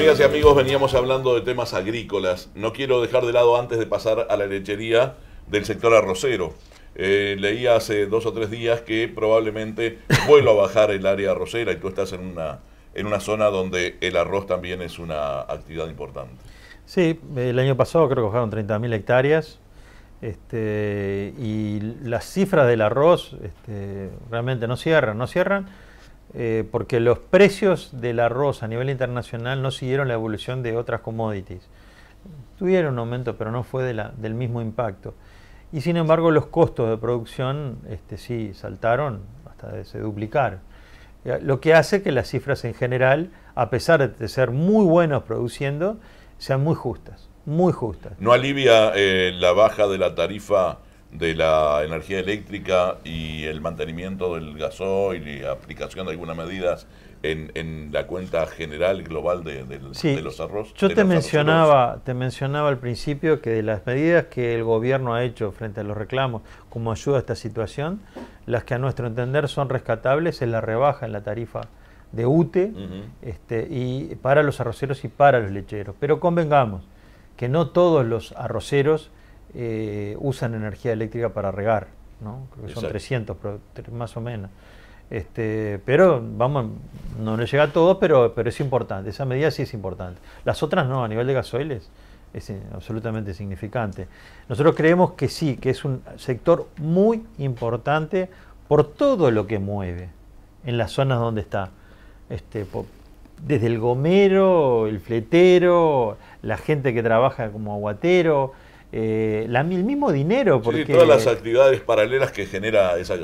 Amigas y amigos, veníamos hablando de temas agrícolas. No quiero dejar de lado antes de pasar a la lechería del sector arrocero. Eh, leía hace dos o tres días que probablemente vuelva a bajar el área arrocera y tú estás en una, en una zona donde el arroz también es una actividad importante. Sí, el año pasado creo que bajaron 30.000 hectáreas este, y las cifras del arroz este, realmente no cierran, no cierran eh, porque los precios del arroz a nivel internacional no siguieron la evolución de otras commodities. Tuvieron un aumento, pero no fue del mismo impacto. Y sin embargo, los costos de producción este, sí saltaron, hasta se duplicar eh, Lo que hace que las cifras en general, a pesar de ser muy buenos produciendo, sean muy justas, muy justas. ¿No alivia eh, la baja de la tarifa de la energía eléctrica y el mantenimiento del gasoil y aplicación de algunas medidas en, en la cuenta general global de, los arroz. Yo te mencionaba, te mencionaba al principio que de las medidas que el gobierno ha hecho frente a los reclamos como ayuda a esta situación, las que a nuestro entender son rescatables es la rebaja en la tarifa de UTE este, y para los arroceros y para los lecheros. Pero convengamos que no todos los arroceros eh, usan energía eléctrica para regar, son 300, más o menos. Este, pero vamos, no nos llega a todos, pero, pero es importante, esa medida sí es importante. Las otras no, a nivel de gasoiles es absolutamente significante. Nosotros creemos que sí, que es un sector muy importante por todo lo que mueve en las zonas donde está. Este, desde el gomero, el fletero, la gente que trabaja como aguatero, eh, la, el mismo dinero. Porque, sí, todas las actividades paralelas que genera esa...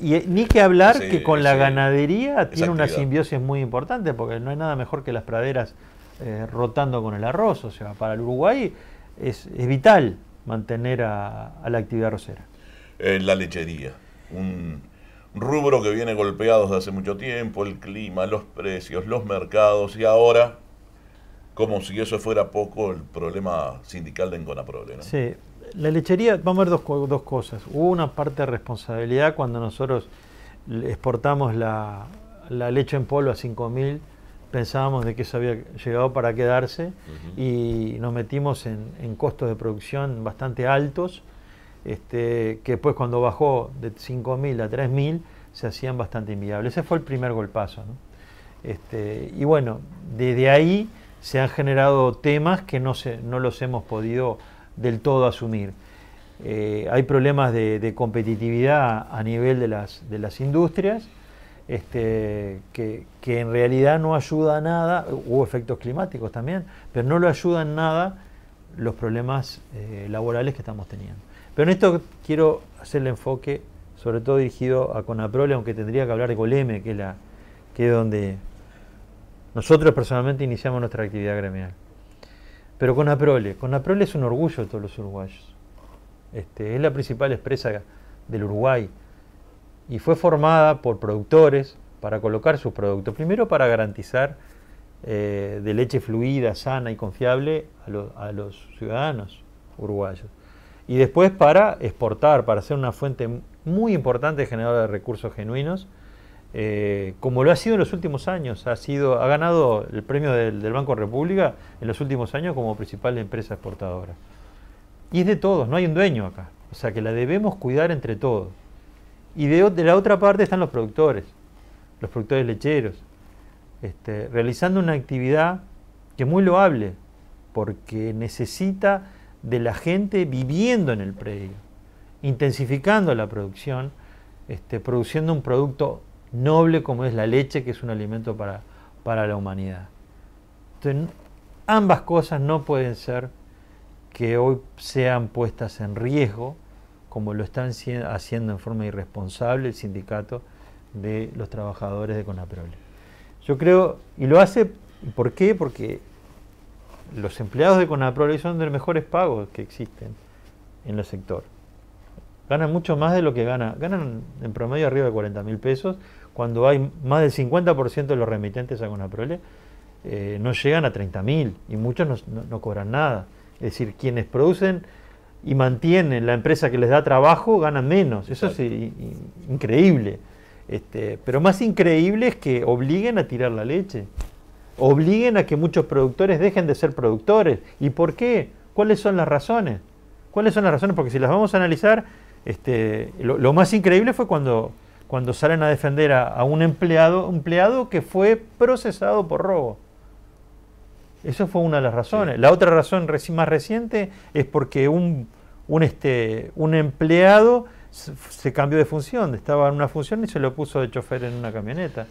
Y ni que hablar que con la ganadería tiene una simbiosis muy importante, porque no hay nada mejor que las praderas eh, rotando con el arroz. O sea, para el Uruguay es, vital mantener a, la actividad arrocera. la lechería, un rubro que viene golpeado desde hace mucho tiempo, el clima, los precios, los mercados y ahora como si eso fuera poco el problema sindical de Enconaprole. ¿no? Sí, la lechería, vamos a ver dos, cosas. Hubo una parte de responsabilidad cuando nosotros exportamos la, leche en polvo a 5.000, pensábamos de que eso había llegado para quedarse y nos metimos en, costos de producción bastante altos, este, que después cuando bajó de 5.000 a 3.000 se hacían bastante inviables. Ese fue el primer golpazo. ¿no? Este, y bueno, desde ahí se han generado temas que no, los hemos podido del todo asumir. Eh, hay problemas de, competitividad a nivel de las, industrias este, que, en realidad no ayuda a nada, hubo efectos climáticos también, pero no lo ayudan nada los problemas eh, laborales que estamos teniendo. Pero en esto quiero hacer el enfoque sobre todo dirigido a Conaprole, aunque tendría que hablar de Goleme, que la, que es donde nosotros personalmente iniciamos nuestra actividad gremial. Pero con Aprole, con Aprole es un orgullo de todos los uruguayos. Este, es la principal empresa del Uruguay y fue formada por productores para colocar sus productos. Primero para garantizar eh, de leche fluida, sana y confiable a, a los ciudadanos uruguayos. Y después para exportar, para ser una fuente muy importante generadora de recursos genuinos eh, como lo ha sido en los últimos años, ha, sido, ha ganado el premio del, Banco República en los últimos años como principal empresa exportadora. Y es de todos, no hay un dueño acá. O sea que la debemos cuidar entre todos. Y de, la otra parte están los productores, los productores lecheros, este, realizando una actividad que es muy loable, porque necesita de la gente viviendo en el predio, intensificando la producción, este, produciendo un producto noble como es la leche, que es un alimento para, para la humanidad. Entonces, ambas cosas no pueden ser que hoy sean puestas en riesgo, como lo están haciendo en forma irresponsable el sindicato de los trabajadores de Conaprole. Yo creo, y lo hace, ¿por qué? Porque los empleados de Conaprole son de los mejores pagos que existen en el sector. Ganan mucho más de lo que ganan, ganan en promedio arriba de 40 mil pesos, cuando hay más del 50% de los remitentes a una eh, no llegan a 30.000 y muchos no, cobran nada. Es decir, quienes producen y mantienen la empresa que les da trabajo ganan menos. Eso es increíble. Este, pero más increíble es que obliguen a tirar la leche, obliguen a que muchos productores dejen de ser productores. ¿Y por qué? ¿Cuáles son las razones? ¿Cuáles son las razones? Porque si las vamos a analizar, este, lo más increíble fue cuando cuando salen a defender a, un empleado, empleado que fue procesado por robo. Eso fue una de las razones. La otra razón más reciente es porque un, un, este, un empleado se, cambió de función, estaba en una función y se lo puso de chofer en una camioneta.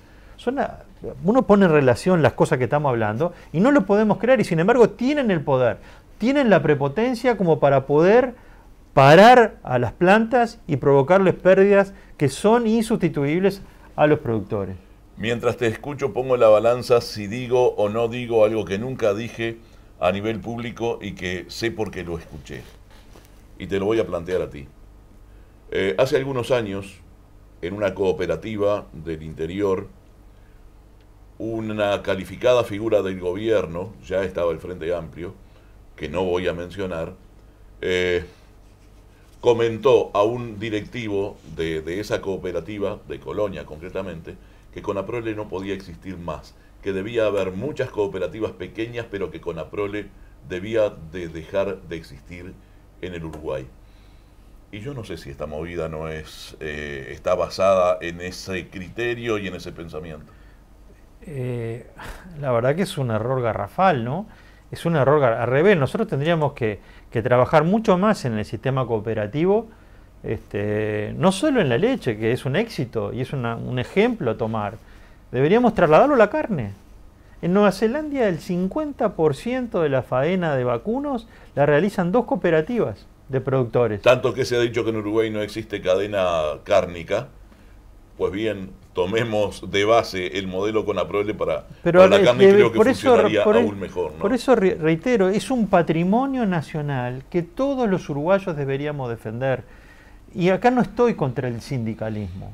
uno pone en relación las cosas que estamos hablando y no lo podemos creer y sin embargo tienen el poder, tienen la prepotencia como para poder parar a las plantas y provocarles pérdidas que son insustituibles a los productores. Mientras te escucho pongo la balanza si digo o no digo algo que nunca dije a nivel público y que sé porque lo escuché. Y te lo voy a plantear a ti. Eh, hace algunos años, en una cooperativa del interior, una calificada figura del gobierno, ya estaba el Frente Amplio, que no voy a mencionar, eh, comentó a un directivo de, esa cooperativa, de Colonia concretamente, que Conaprole no podía existir más, que debía haber muchas cooperativas pequeñas, pero que Conaprole debía de dejar de existir en el Uruguay. Y yo no sé si esta movida no es, eh, está basada en ese criterio y en ese pensamiento. Eh, la verdad que es un error garrafal, ¿no? es un error al revés. Nosotros tendríamos que, trabajar mucho más en el sistema cooperativo, este, no solo en la leche, que es un éxito y es un ejemplo a tomar, deberíamos trasladarlo a la carne. En Nueva Zelanda el 50% de la faena de vacunos la realizan dos cooperativas de productores. Tanto que se ha dicho que en Uruguay no existe cadena cárnica, pues bien, tomemos de base el modelo con Aprole para, para la carne, creo que funcionaría aún mejor. Por eso reitero, es un patrimonio nacional que todos los uruguayos deberíamos defender. Y acá no estoy contra el sindicalismo,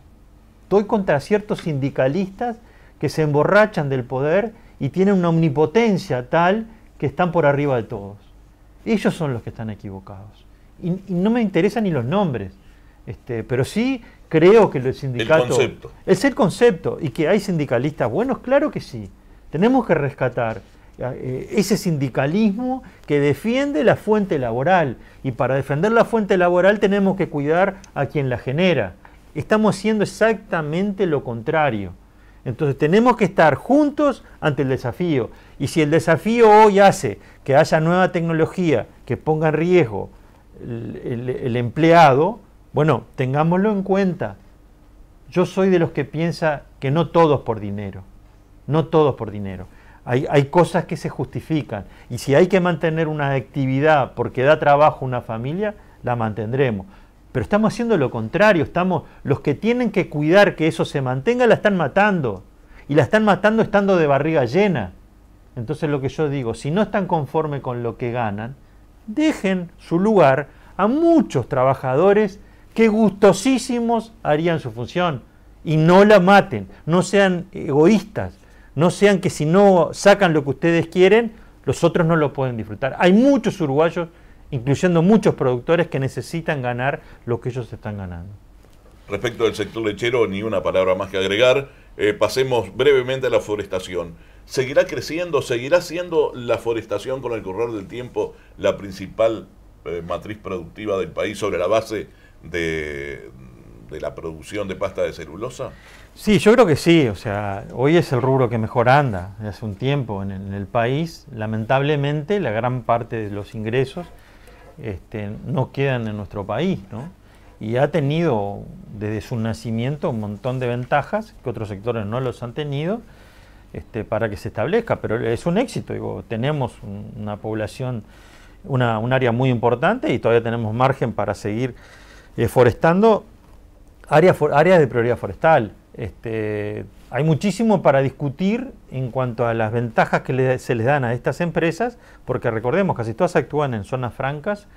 estoy contra ciertos sindicalistas que se emborrachan del poder y tienen una omnipotencia tal que están por arriba de todos. Ellos son los que están equivocados. Y, no me interesan ni los nombres, este, pero sí creo que los sindicatos... El concepto. Es el concepto. Y que hay sindicalistas buenos, claro que sí. Tenemos que rescatar eh, eh, ese sindicalismo que defiende la fuente laboral. Y para defender la fuente laboral tenemos que cuidar a quien la genera. Estamos haciendo exactamente lo contrario. Entonces tenemos que estar juntos ante el desafío. Y si el desafío hoy hace que haya nueva tecnología que ponga en riesgo el empleado, bueno, tengámoslo en cuenta. Yo soy de los que piensa que no todos por dinero, no todos por dinero. Hay, hay, cosas que se justifican y si hay que mantener una actividad porque da trabajo a una familia, la mantendremos. Pero estamos haciendo lo contrario, estamos los que tienen que cuidar que eso se mantenga la están matando y la están matando estando de barriga llena. Entonces lo que yo digo, si no están conforme con lo que ganan, dejen su lugar a muchos trabajadores que gustosísimos harían su función y no la maten, no sean egoístas, no sean que si no sacan lo que ustedes quieren, los otros no lo pueden disfrutar. Hay muchos uruguayos, incluyendo muchos productores, que necesitan ganar lo que ellos están ganando. Respecto del sector lechero, ni una palabra más que agregar. Eh, pasemos brevemente a la forestación. ¿Seguirá creciendo? ¿Seguirá siendo la forestación con el correr del tiempo la principal eh, matriz productiva del país sobre la base de, la producción de pasta de celulosa? Sí, yo creo que sí. O sea, hoy es el rubro que mejor anda. Hace un tiempo en, el país, lamentablemente, la gran parte de los ingresos este, no quedan en nuestro país, ¿no? Y ha tenido desde su nacimiento un montón de ventajas que otros sectores no los han tenido este, para que se establezca. Pero es un éxito. Digo, tenemos una población, una, un área muy importante y todavía tenemos margen para seguir eh, forestando áreas, áreas de prioridad forestal. Este, hay muchísimo para discutir en cuanto a las ventajas que se les dan a estas empresas, porque recordemos, casi todas actúan en zonas francas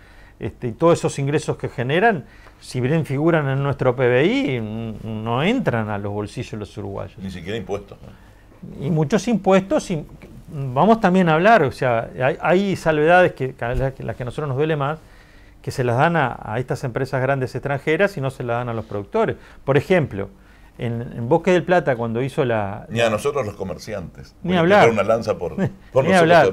este, y todos esos ingresos que generan, si bien figuran en nuestro PBI, no entran a los bolsillos de los uruguayos. Ni siquiera impuestos. Y muchos impuestos, y vamos también a hablar, o sea, hay, salvedades que, las que a nosotros nos duele más, que se las dan a, estas empresas grandes extranjeras y no se las dan a los productores. Por ejemplo, en, Bosque del Plata cuando hizo la... Ni a nosotros los comerciantes. Ni a hablar. una lanza por, por hablar.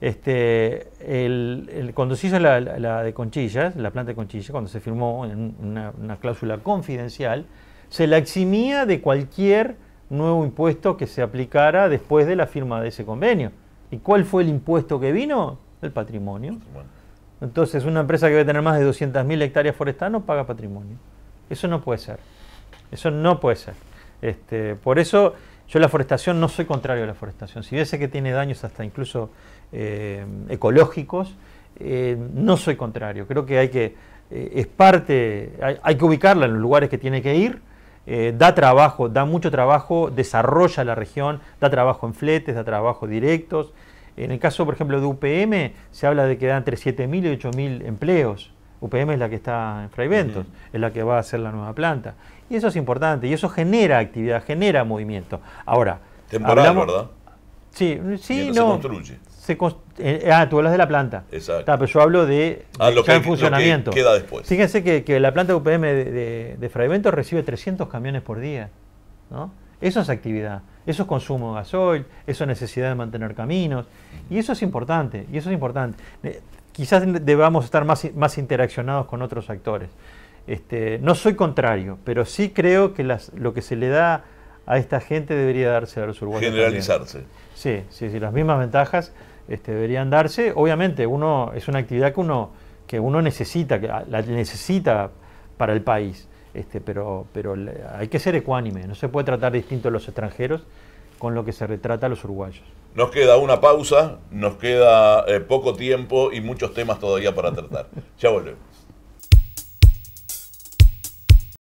Este, el, cuando se hizo la, de Conchillas, la planta de Conchillas, cuando se firmó en una, cláusula confidencial, se la eximía de cualquier nuevo impuesto que se aplicara después de la firma de ese convenio. ¿Y cuál fue el impuesto que vino? El patrimonio. Entonces, una empresa que va a tener más de 200.000 hectáreas forestales no paga patrimonio. Eso no puede ser. Eso no puede ser. Este, por eso yo la forestación no soy contrario a la forestación. Si yo que tiene daños hasta incluso eh, ecológicos, eh, no soy contrario. Creo que hay que, eh, es parte, hay, hay, que ubicarla en los lugares que tiene que ir. da trabajo, da mucho trabajo, desarrolla la región, da trabajo en fletes, da trabajo directos. En el caso, por ejemplo, de UPM, se habla de que da entre 7.000 y 8.000 empleos. UPM es la que está en Fraiventos, es la que va a hacer la nueva planta. Y eso es importante, y eso genera actividad, genera movimiento. Ahora. Temporal, ¿verdad? Sí, sí, no. Se construye. Eh, ah, tú hablas de la planta. Exacto. pero yo hablo de, ah, lo que, en funcionamiento. queda después. Fíjense que, la planta UPM de, de, recibe 300 camiones por día. ¿no? Eso es actividad, eso es consumo de gasoil, eso es necesidad de mantener caminos, y eso es importante, y eso es importante. Eh, quizás debamos estar más, más interaccionados con otros actores. Este, no soy contrario, pero sí creo que lo que se le da a esta gente debería darse a los uruguayos. Generalizarse. Sí, sí, sí, las mismas ventajas este, deberían darse. Obviamente, uno es una actividad que uno, que uno necesita, que la necesita para el país. Este, pero, pero hay que ser ecuánime, no se puede tratar distinto a los extranjeros con lo que se retrata a los uruguayos. Nos queda una pausa, nos queda eh, poco tiempo y muchos temas todavía para tratar. ya volvemos.